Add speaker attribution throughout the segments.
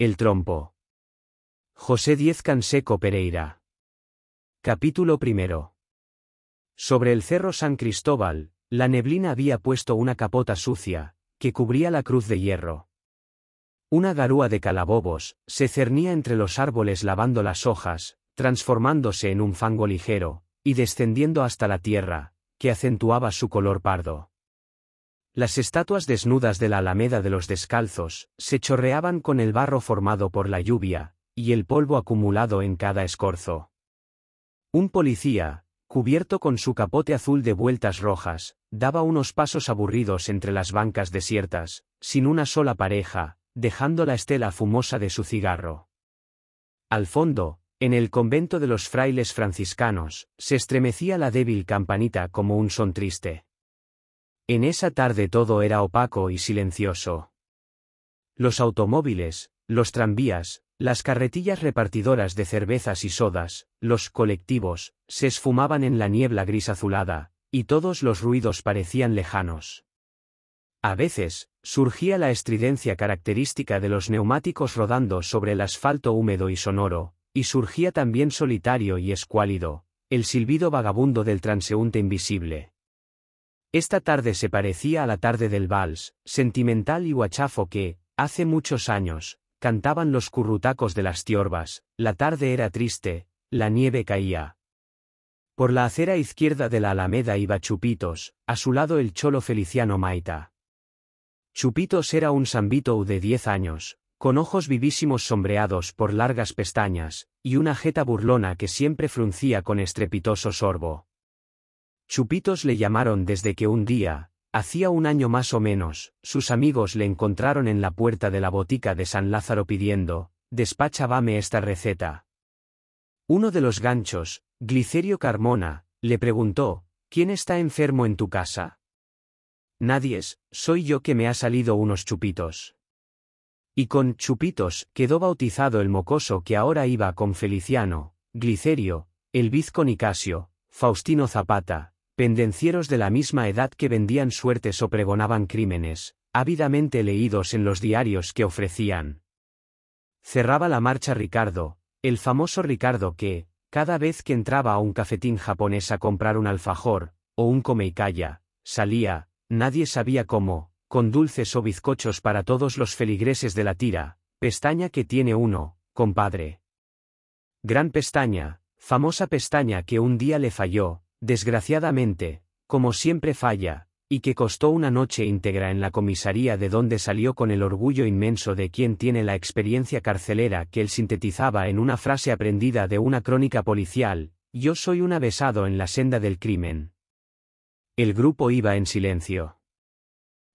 Speaker 1: El trompo. José Diez Canseco Pereira. Capítulo primero. Sobre el cerro San Cristóbal, la neblina había puesto una capota sucia, que cubría la cruz de hierro. Una garúa de calabobos, se cernía entre los árboles lavando las hojas, transformándose en un fango ligero, y descendiendo hasta la tierra, que acentuaba su color pardo. Las estatuas desnudas de la Alameda de los Descalzos se chorreaban con el barro formado por la lluvia, y el polvo acumulado en cada escorzo. Un policía, cubierto con su capote azul de vueltas rojas, daba unos pasos aburridos entre las bancas desiertas, sin una sola pareja, dejando la estela fumosa de su cigarro. Al fondo, en el convento de los frailes franciscanos, se estremecía la débil campanita como un son triste. En esa tarde todo era opaco y silencioso. Los automóviles, los tranvías, las carretillas repartidoras de cervezas y sodas, los colectivos, se esfumaban en la niebla gris azulada, y todos los ruidos parecían lejanos. A veces, surgía la estridencia característica de los neumáticos rodando sobre el asfalto húmedo y sonoro, y surgía también solitario y escuálido, el silbido vagabundo del transeúnte invisible. Esta tarde se parecía a la tarde del vals, sentimental y huachafo que, hace muchos años, cantaban los currutacos de las tiorbas, la tarde era triste, la nieve caía. Por la acera izquierda de la alameda iba Chupitos, a su lado el cholo Feliciano Maita. Chupitos era un sambito de diez años, con ojos vivísimos sombreados por largas pestañas, y una jeta burlona que siempre fruncía con estrepitoso sorbo. Chupitos le llamaron desde que un día, hacía un año más o menos, sus amigos le encontraron en la puerta de la botica de San Lázaro pidiendo, despachábame esta receta. Uno de los ganchos, Glicerio Carmona, le preguntó, ¿quién está enfermo en tu casa? Nadies, soy yo que me ha salido unos chupitos. Y con chupitos quedó bautizado el mocoso que ahora iba con Feliciano, Glicerio, el Nicasio, Faustino Zapata, pendencieros de la misma edad que vendían suertes o pregonaban crímenes, ávidamente leídos en los diarios que ofrecían. Cerraba la marcha Ricardo, el famoso Ricardo que, cada vez que entraba a un cafetín japonés a comprar un alfajor, o un comeicaya, salía, nadie sabía cómo, con dulces o bizcochos para todos los feligreses de la tira, pestaña que tiene uno, compadre. Gran pestaña, famosa pestaña que un día le falló, Desgraciadamente, como siempre falla, y que costó una noche íntegra en la comisaría de donde salió con el orgullo inmenso de quien tiene la experiencia carcelera que él sintetizaba en una frase aprendida de una crónica policial, yo soy un avesado en la senda del crimen. El grupo iba en silencio.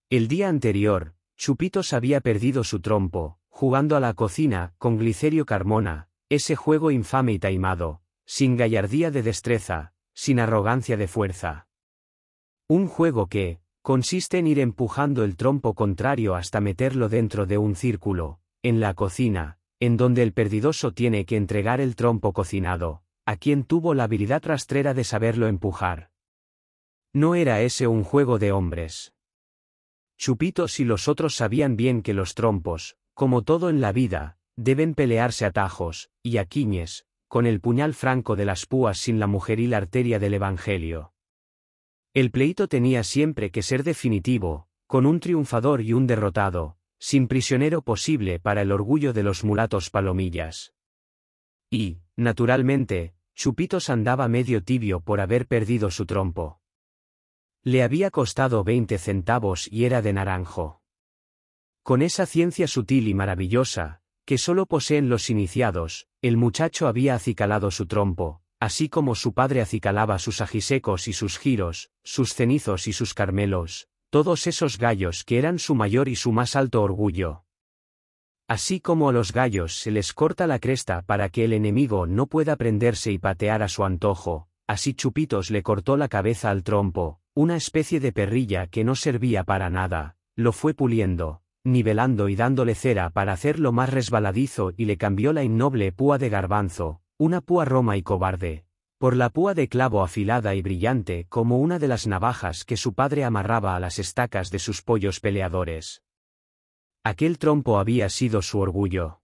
Speaker 1: El día anterior, Chupitos había perdido su trompo, jugando a la cocina, con Glicerio Carmona, ese juego infame y taimado, sin gallardía de destreza, sin arrogancia de fuerza. Un juego que, consiste en ir empujando el trompo contrario hasta meterlo dentro de un círculo, en la cocina, en donde el perdidoso tiene que entregar el trompo cocinado, a quien tuvo la habilidad rastrera de saberlo empujar. No era ese un juego de hombres. Chupitos y los otros sabían bien que los trompos, como todo en la vida, deben pelearse a tajos, y a quiñes, con el puñal franco de las púas sin la mujeril arteria del Evangelio. El pleito tenía siempre que ser definitivo, con un triunfador y un derrotado, sin prisionero posible para el orgullo de los mulatos palomillas. Y, naturalmente, Chupitos andaba medio tibio por haber perdido su trompo. Le había costado veinte centavos y era de naranjo. Con esa ciencia sutil y maravillosa, que solo poseen los iniciados, el muchacho había acicalado su trompo, así como su padre acicalaba sus ajisecos y sus giros, sus cenizos y sus carmelos, todos esos gallos que eran su mayor y su más alto orgullo. Así como a los gallos se les corta la cresta para que el enemigo no pueda prenderse y patear a su antojo, así Chupitos le cortó la cabeza al trompo, una especie de perrilla que no servía para nada, lo fue puliendo, nivelando y dándole cera para hacerlo más resbaladizo y le cambió la innoble púa de garbanzo, una púa roma y cobarde, por la púa de clavo afilada y brillante como una de las navajas que su padre amarraba a las estacas de sus pollos peleadores. Aquel trompo había sido su orgullo.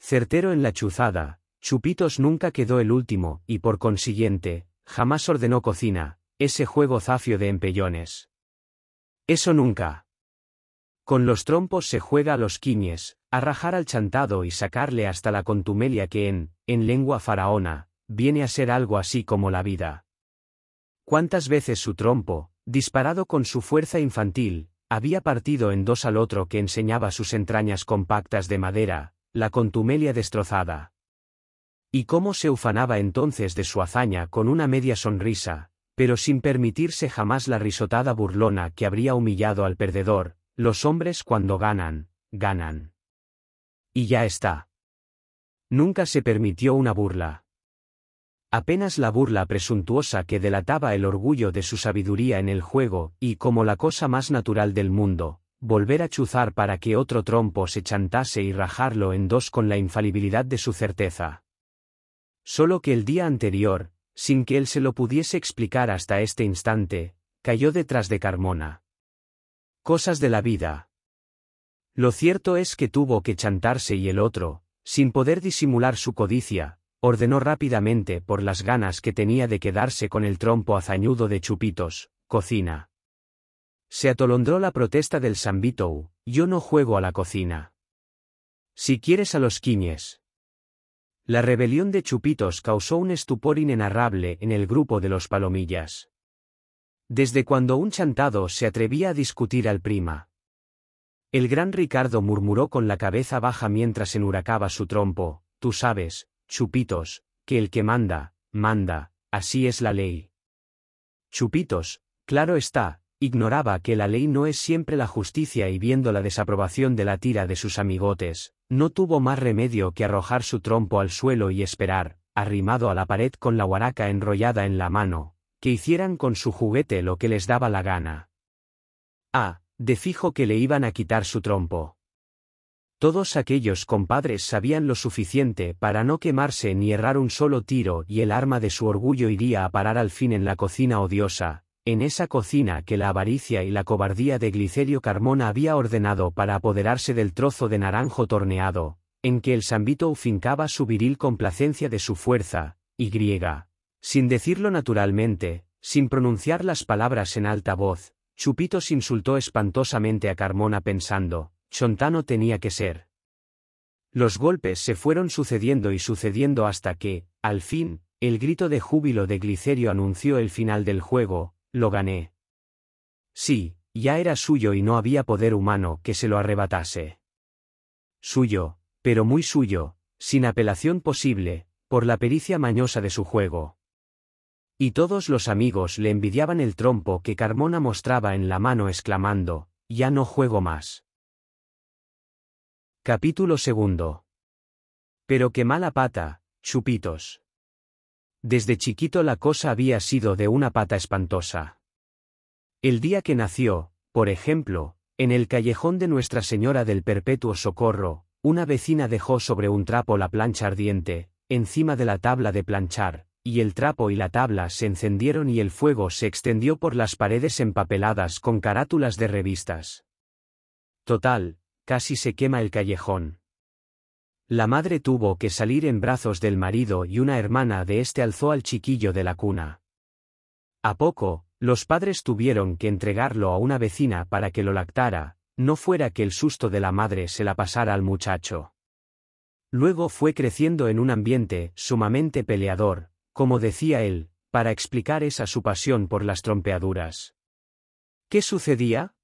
Speaker 1: Certero en la chuzada, Chupitos nunca quedó el último, y por consiguiente, jamás ordenó cocina, ese juego zafio de empellones. Eso nunca. Con los trompos se juega a los quiñes, a rajar al chantado y sacarle hasta la contumelia que en, en lengua faraona, viene a ser algo así como la vida. Cuántas veces su trompo, disparado con su fuerza infantil, había partido en dos al otro que enseñaba sus entrañas compactas de madera, la contumelia destrozada. Y cómo se ufanaba entonces de su hazaña con una media sonrisa, pero sin permitirse jamás la risotada burlona que habría humillado al perdedor, los hombres cuando ganan, ganan. Y ya está. Nunca se permitió una burla. Apenas la burla presuntuosa que delataba el orgullo de su sabiduría en el juego, y como la cosa más natural del mundo, volver a chuzar para que otro trompo se chantase y rajarlo en dos con la infalibilidad de su certeza. Solo que el día anterior, sin que él se lo pudiese explicar hasta este instante, cayó detrás de Carmona. Cosas de la vida. Lo cierto es que tuvo que chantarse y el otro, sin poder disimular su codicia, ordenó rápidamente por las ganas que tenía de quedarse con el trompo azañudo de chupitos, cocina. Se atolondró la protesta del Sambitou, yo no juego a la cocina. Si quieres a los quiñes. La rebelión de Chupitos causó un estupor inenarrable en el grupo de los palomillas. Desde cuando un chantado se atrevía a discutir al prima. El gran Ricardo murmuró con la cabeza baja mientras enhuracaba su trompo, tú sabes, chupitos, que el que manda, manda, así es la ley. Chupitos, claro está, ignoraba que la ley no es siempre la justicia y viendo la desaprobación de la tira de sus amigotes, no tuvo más remedio que arrojar su trompo al suelo y esperar, arrimado a la pared con la guaraca enrollada en la mano, que hicieran con su juguete lo que les daba la gana. Ah, de fijo que le iban a quitar su trompo. Todos aquellos compadres sabían lo suficiente para no quemarse ni errar un solo tiro y el arma de su orgullo iría a parar al fin en la cocina odiosa, en esa cocina que la avaricia y la cobardía de Glicerio Carmona había ordenado para apoderarse del trozo de naranjo torneado, en que el sambito fincaba su viril complacencia de su fuerza, y griega, sin decirlo naturalmente, sin pronunciar las palabras en alta voz, se insultó espantosamente a Carmona pensando, Chontano tenía que ser. Los golpes se fueron sucediendo y sucediendo hasta que, al fin, el grito de júbilo de Glicerio anunció el final del juego, lo gané. Sí, ya era suyo y no había poder humano que se lo arrebatase. Suyo, pero muy suyo, sin apelación posible, por la pericia mañosa de su juego. Y todos los amigos le envidiaban el trompo que Carmona mostraba en la mano exclamando, ya no juego más. Capítulo segundo. Pero qué mala pata, chupitos. Desde chiquito la cosa había sido de una pata espantosa. El día que nació, por ejemplo, en el callejón de Nuestra Señora del Perpetuo Socorro, una vecina dejó sobre un trapo la plancha ardiente, encima de la tabla de planchar, y el trapo y la tabla se encendieron y el fuego se extendió por las paredes empapeladas con carátulas de revistas. Total, casi se quema el callejón. La madre tuvo que salir en brazos del marido y una hermana de este alzó al chiquillo de la cuna. A poco, los padres tuvieron que entregarlo a una vecina para que lo lactara, no fuera que el susto de la madre se la pasara al muchacho. Luego fue creciendo en un ambiente sumamente peleador, como decía él, para explicar esa su pasión por las trompeaduras. ¿Qué sucedía?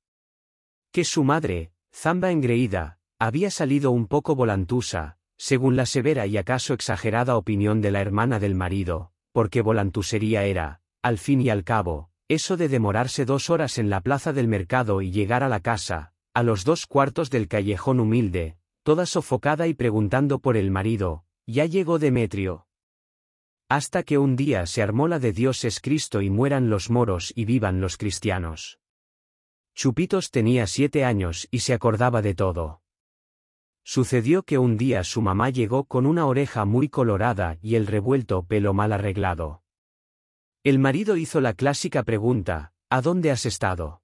Speaker 1: Que su madre, Zamba engreída, había salido un poco volantusa, según la severa y acaso exagerada opinión de la hermana del marido, porque volantusería era, al fin y al cabo, eso de demorarse dos horas en la plaza del mercado y llegar a la casa, a los dos cuartos del callejón humilde, toda sofocada y preguntando por el marido, ya llegó Demetrio hasta que un día se armó la de Dios es Cristo y mueran los moros y vivan los cristianos. Chupitos tenía siete años y se acordaba de todo. Sucedió que un día su mamá llegó con una oreja muy colorada y el revuelto pelo mal arreglado. El marido hizo la clásica pregunta, ¿A dónde has estado?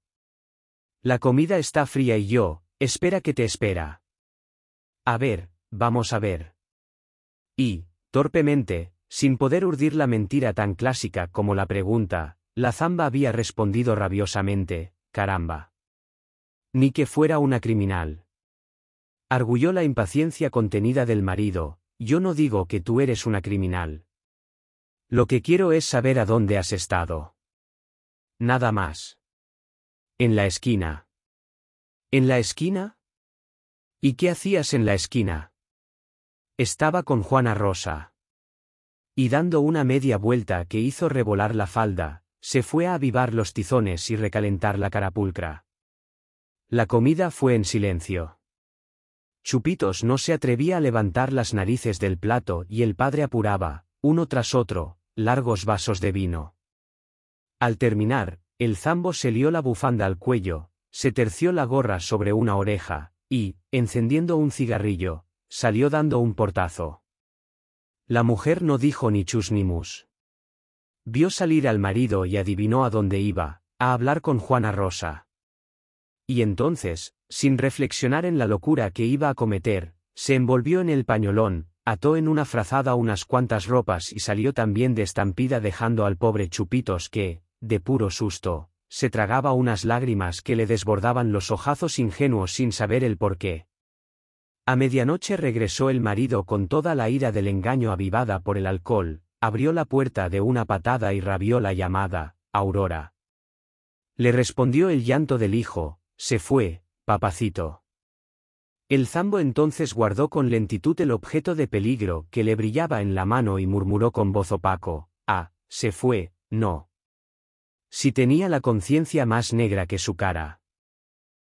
Speaker 1: La comida está fría y yo, espera que te espera. A ver, vamos a ver. Y, torpemente, sin poder urdir la mentira tan clásica como la pregunta, la zamba había respondido rabiosamente, caramba. Ni que fuera una criminal. Arguyó la impaciencia contenida del marido, yo no digo que tú eres una criminal. Lo que quiero es saber a dónde has estado. Nada más. En la esquina. ¿En la esquina? ¿Y qué hacías en la esquina? Estaba con Juana Rosa. Y dando una media vuelta que hizo revolar la falda, se fue a avivar los tizones y recalentar la carapulcra. La comida fue en silencio. Chupitos no se atrevía a levantar las narices del plato y el padre apuraba, uno tras otro, largos vasos de vino. Al terminar, el zambo se lió la bufanda al cuello, se terció la gorra sobre una oreja, y, encendiendo un cigarrillo, salió dando un portazo. La mujer no dijo ni chus ni mus. Vio salir al marido y adivinó a dónde iba, a hablar con Juana Rosa. Y entonces, sin reflexionar en la locura que iba a cometer, se envolvió en el pañolón, ató en una frazada unas cuantas ropas y salió también de estampida dejando al pobre Chupitos que, de puro susto, se tragaba unas lágrimas que le desbordaban los ojazos ingenuos sin saber el porqué. A medianoche regresó el marido con toda la ira del engaño avivada por el alcohol, abrió la puerta de una patada y rabió la llamada, Aurora. Le respondió el llanto del hijo, se fue, papacito. El zambo entonces guardó con lentitud el objeto de peligro que le brillaba en la mano y murmuró con voz opaco, ah, se fue, no. Si tenía la conciencia más negra que su cara.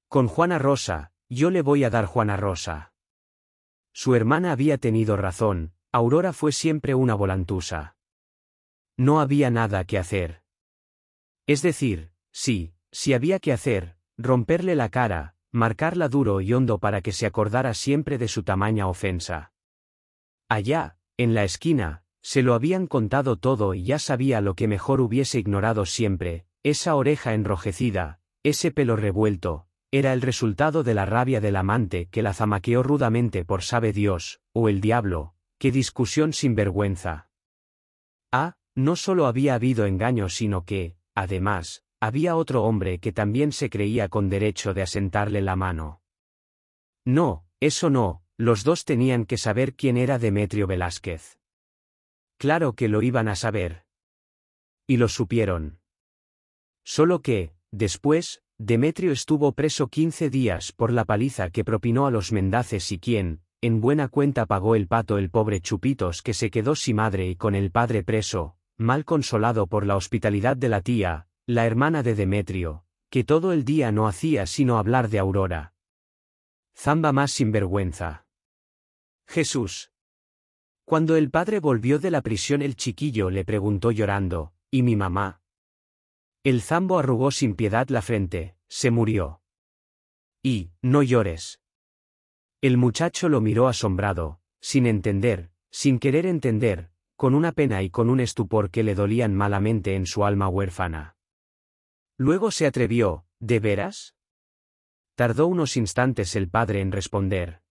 Speaker 1: Con Juana Rosa, yo le voy a dar Juana Rosa. Su hermana había tenido razón, Aurora fue siempre una volantusa. No había nada que hacer. Es decir, sí, si había que hacer, romperle la cara, marcarla duro y hondo para que se acordara siempre de su tamaña ofensa. Allá, en la esquina, se lo habían contado todo y ya sabía lo que mejor hubiese ignorado siempre, esa oreja enrojecida, ese pelo revuelto, era el resultado de la rabia del amante que la zamaqueó rudamente por sabe Dios, o el diablo, qué discusión sin vergüenza. Ah, no solo había habido engaño sino que, además, había otro hombre que también se creía con derecho de asentarle la mano. No, eso no, los dos tenían que saber quién era Demetrio Velázquez. Claro que lo iban a saber. Y lo supieron. Solo que, después, Demetrio estuvo preso quince días por la paliza que propinó a los mendaces y quien, en buena cuenta pagó el pato el pobre Chupitos que se quedó sin madre y con el padre preso, mal consolado por la hospitalidad de la tía, la hermana de Demetrio, que todo el día no hacía sino hablar de Aurora. Zamba más sinvergüenza. Jesús. Cuando el padre volvió de la prisión el chiquillo le preguntó llorando, ¿y mi mamá? El zambo arrugó sin piedad la frente, se murió. Y, no llores. El muchacho lo miró asombrado, sin entender, sin querer entender, con una pena y con un estupor que le dolían malamente en su alma huérfana. Luego se atrevió, ¿de veras? Tardó unos instantes el padre en responder.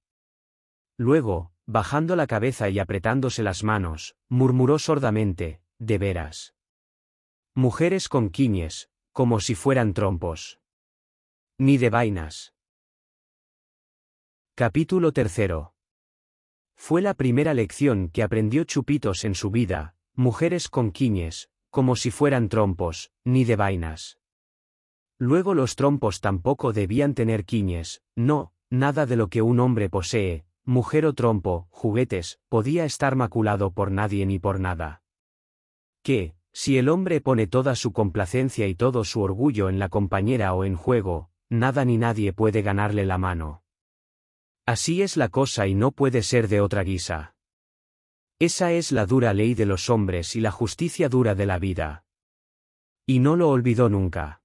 Speaker 1: Luego, bajando la cabeza y apretándose las manos, murmuró sordamente, ¿de veras? Mujeres con quiñes, como si fueran trompos. Ni de vainas. Capítulo tercero. Fue la primera lección que aprendió Chupitos en su vida, mujeres con quiñes, como si fueran trompos, ni de vainas. Luego los trompos tampoco debían tener quiñes, no, nada de lo que un hombre posee, mujer o trompo, juguetes, podía estar maculado por nadie ni por nada. ¿Qué? Si el hombre pone toda su complacencia y todo su orgullo en la compañera o en juego, nada ni nadie puede ganarle la mano. Así es la cosa y no puede ser de otra guisa. Esa es la dura ley de los hombres y la justicia dura de la vida. Y no lo olvidó nunca.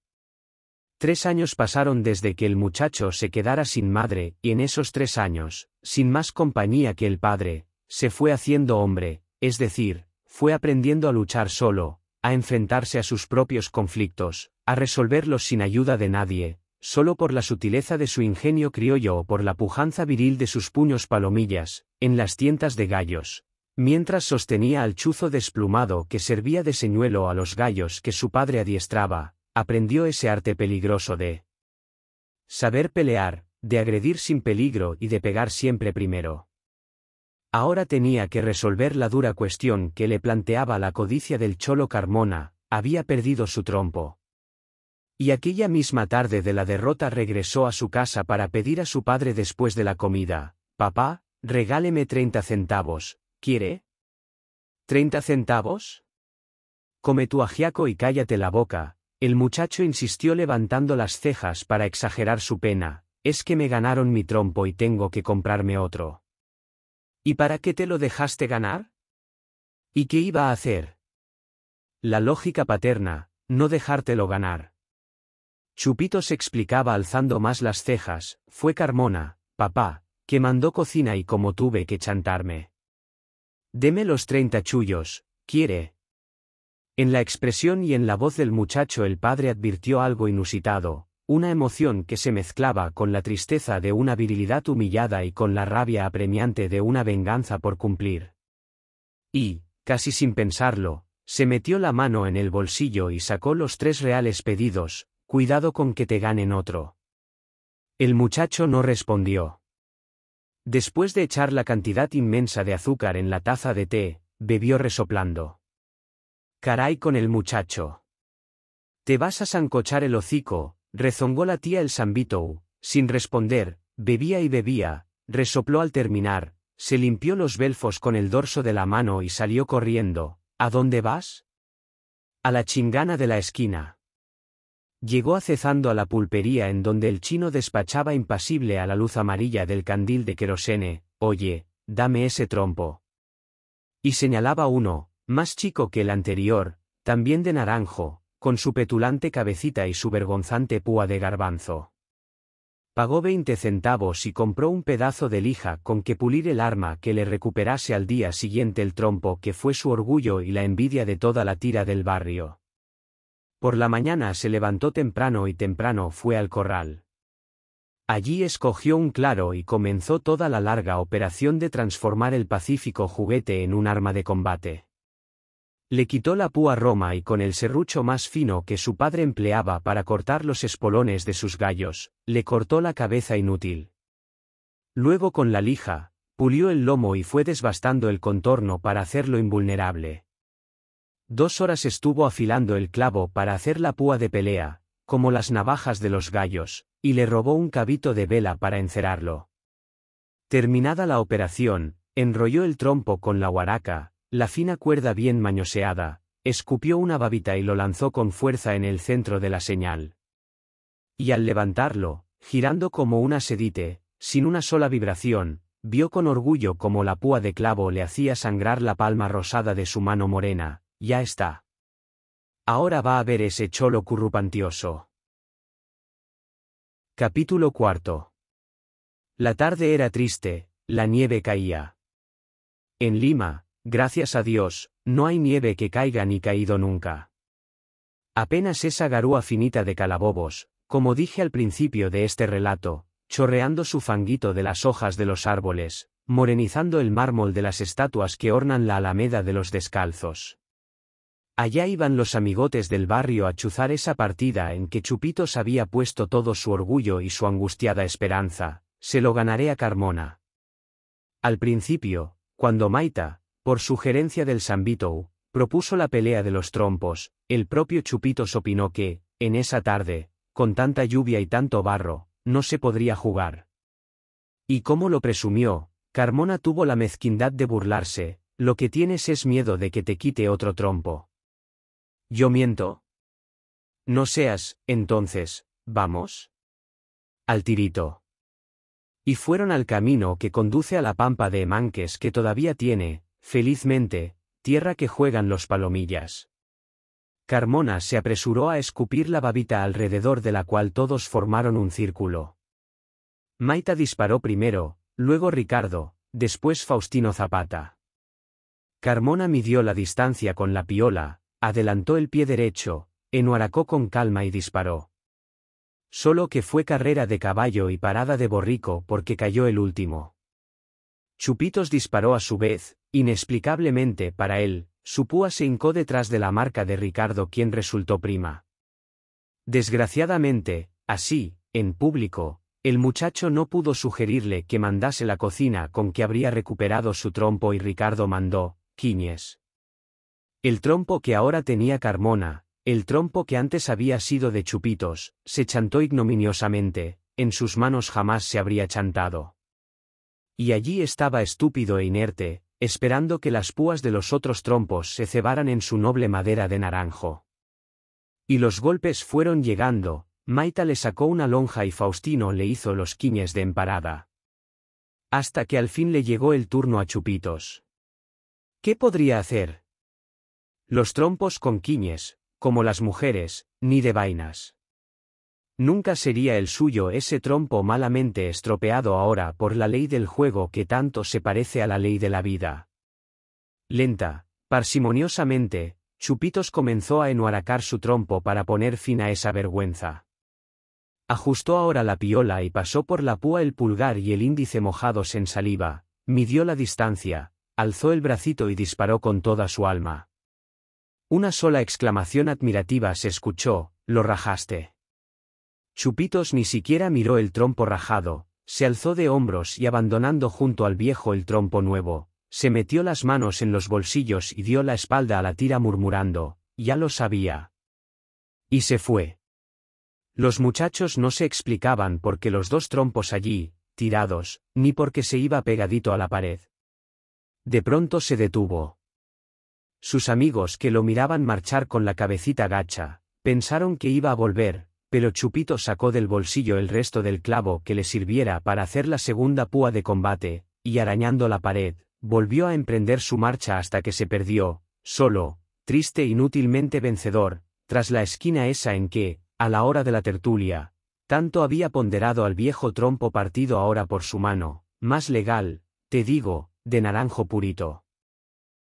Speaker 1: Tres años pasaron desde que el muchacho se quedara sin madre, y en esos tres años, sin más compañía que el padre, se fue haciendo hombre, es decir, fue aprendiendo a luchar solo, a enfrentarse a sus propios conflictos, a resolverlos sin ayuda de nadie, solo por la sutileza de su ingenio criollo o por la pujanza viril de sus puños palomillas, en las tientas de gallos, mientras sostenía al chuzo desplumado que servía de señuelo a los gallos que su padre adiestraba, aprendió ese arte peligroso de saber pelear, de agredir sin peligro y de pegar siempre primero. Ahora tenía que resolver la dura cuestión que le planteaba la codicia del cholo Carmona, había perdido su trompo. Y aquella misma tarde de la derrota regresó a su casa para pedir a su padre después de la comida, Papá, regáleme treinta centavos, ¿quiere? ¿Treinta centavos? Come tu ajiaco y cállate la boca, el muchacho insistió levantando las cejas para exagerar su pena, es que me ganaron mi trompo y tengo que comprarme otro. ¿Y para qué te lo dejaste ganar? ¿Y qué iba a hacer? La lógica paterna, no dejártelo ganar. Chupito se explicaba alzando más las cejas, fue Carmona, papá, que mandó cocina y como tuve que chantarme. Deme los treinta chullos, quiere. En la expresión y en la voz del muchacho el padre advirtió algo inusitado, una emoción que se mezclaba con la tristeza de una virilidad humillada y con la rabia apremiante de una venganza por cumplir. Y, casi sin pensarlo, se metió la mano en el bolsillo y sacó los tres reales pedidos, cuidado con que te ganen otro. El muchacho no respondió. Después de echar la cantidad inmensa de azúcar en la taza de té, bebió resoplando. Caray con el muchacho. Te vas a sancochar el hocico, Rezongó la tía el sambito sin responder, bebía y bebía, resopló al terminar, se limpió los belfos con el dorso de la mano y salió corriendo. ¿A dónde vas? A la chingana de la esquina. Llegó acezando a la pulpería en donde el chino despachaba impasible a la luz amarilla del candil de querosene, oye, dame ese trompo. Y señalaba uno, más chico que el anterior, también de naranjo, con su petulante cabecita y su vergonzante púa de garbanzo. Pagó veinte centavos y compró un pedazo de lija con que pulir el arma que le recuperase al día siguiente el trompo que fue su orgullo y la envidia de toda la tira del barrio. Por la mañana se levantó temprano y temprano fue al corral. Allí escogió un claro y comenzó toda la larga operación de transformar el pacífico juguete en un arma de combate. Le quitó la púa Roma y con el serrucho más fino que su padre empleaba para cortar los espolones de sus gallos, le cortó la cabeza inútil. Luego con la lija, pulió el lomo y fue desbastando el contorno para hacerlo invulnerable. Dos horas estuvo afilando el clavo para hacer la púa de pelea, como las navajas de los gallos, y le robó un cabito de vela para encerarlo. Terminada la operación, enrolló el trompo con la huaraca, la fina cuerda bien mañoseada, escupió una babita y lo lanzó con fuerza en el centro de la señal. Y al levantarlo, girando como una sedite, sin una sola vibración, vio con orgullo como la púa de clavo le hacía sangrar la palma rosada de su mano morena, ya está. Ahora va a ver ese cholo currupantioso. Capítulo cuarto. La tarde era triste, la nieve caía. En Lima, Gracias a Dios, no hay nieve que caiga ni caído nunca. Apenas esa garúa finita de calabobos, como dije al principio de este relato, chorreando su fanguito de las hojas de los árboles, morenizando el mármol de las estatuas que ornan la alameda de los descalzos. Allá iban los amigotes del barrio a chuzar esa partida en que Chupitos había puesto todo su orgullo y su angustiada esperanza, se lo ganaré a Carmona. Al principio, cuando Maita, por sugerencia del Sambitou, propuso la pelea de los trompos, el propio Chupitos opinó que, en esa tarde, con tanta lluvia y tanto barro, no se podría jugar. Y como lo presumió, Carmona tuvo la mezquindad de burlarse, lo que tienes es miedo de que te quite otro trompo. Yo miento. No seas, entonces, vamos. Al tirito. Y fueron al camino que conduce a la pampa de Emanques que todavía tiene, Felizmente, tierra que juegan los palomillas. Carmona se apresuró a escupir la babita alrededor de la cual todos formaron un círculo. Maita disparó primero, luego Ricardo, después Faustino Zapata. Carmona midió la distancia con la piola, adelantó el pie derecho, enuaracó con calma y disparó. Solo que fue carrera de caballo y parada de borrico porque cayó el último. Chupitos disparó a su vez, Inexplicablemente para él, su púa se hincó detrás de la marca de Ricardo quien resultó prima. Desgraciadamente, así, en público, el muchacho no pudo sugerirle que mandase la cocina con que habría recuperado su trompo y Ricardo mandó, Quiñes. El trompo que ahora tenía Carmona, el trompo que antes había sido de chupitos, se chantó ignominiosamente, en sus manos jamás se habría chantado. Y allí estaba estúpido e inerte, esperando que las púas de los otros trompos se cebaran en su noble madera de naranjo. Y los golpes fueron llegando, Maita le sacó una lonja y Faustino le hizo los quiñes de emparada. Hasta que al fin le llegó el turno a Chupitos. ¿Qué podría hacer? Los trompos con quiñes, como las mujeres, ni de vainas. Nunca sería el suyo ese trompo malamente estropeado ahora por la ley del juego que tanto se parece a la ley de la vida. Lenta, parsimoniosamente, Chupitos comenzó a enuaracar su trompo para poner fin a esa vergüenza. Ajustó ahora la piola y pasó por la púa el pulgar y el índice mojados en saliva, midió la distancia, alzó el bracito y disparó con toda su alma. Una sola exclamación admirativa se escuchó, lo rajaste. Chupitos ni siquiera miró el trompo rajado, se alzó de hombros y abandonando junto al viejo el trompo nuevo, se metió las manos en los bolsillos y dio la espalda a la tira murmurando, ya lo sabía. Y se fue. Los muchachos no se explicaban por qué los dos trompos allí, tirados, ni porque se iba pegadito a la pared. De pronto se detuvo. Sus amigos que lo miraban marchar con la cabecita gacha, pensaron que iba a volver, pero Chupito sacó del bolsillo el resto del clavo que le sirviera para hacer la segunda púa de combate, y arañando la pared, volvió a emprender su marcha hasta que se perdió, solo, triste e inútilmente vencedor, tras la esquina esa en que, a la hora de la tertulia, tanto había ponderado al viejo trompo partido ahora por su mano, más legal, te digo, de naranjo purito.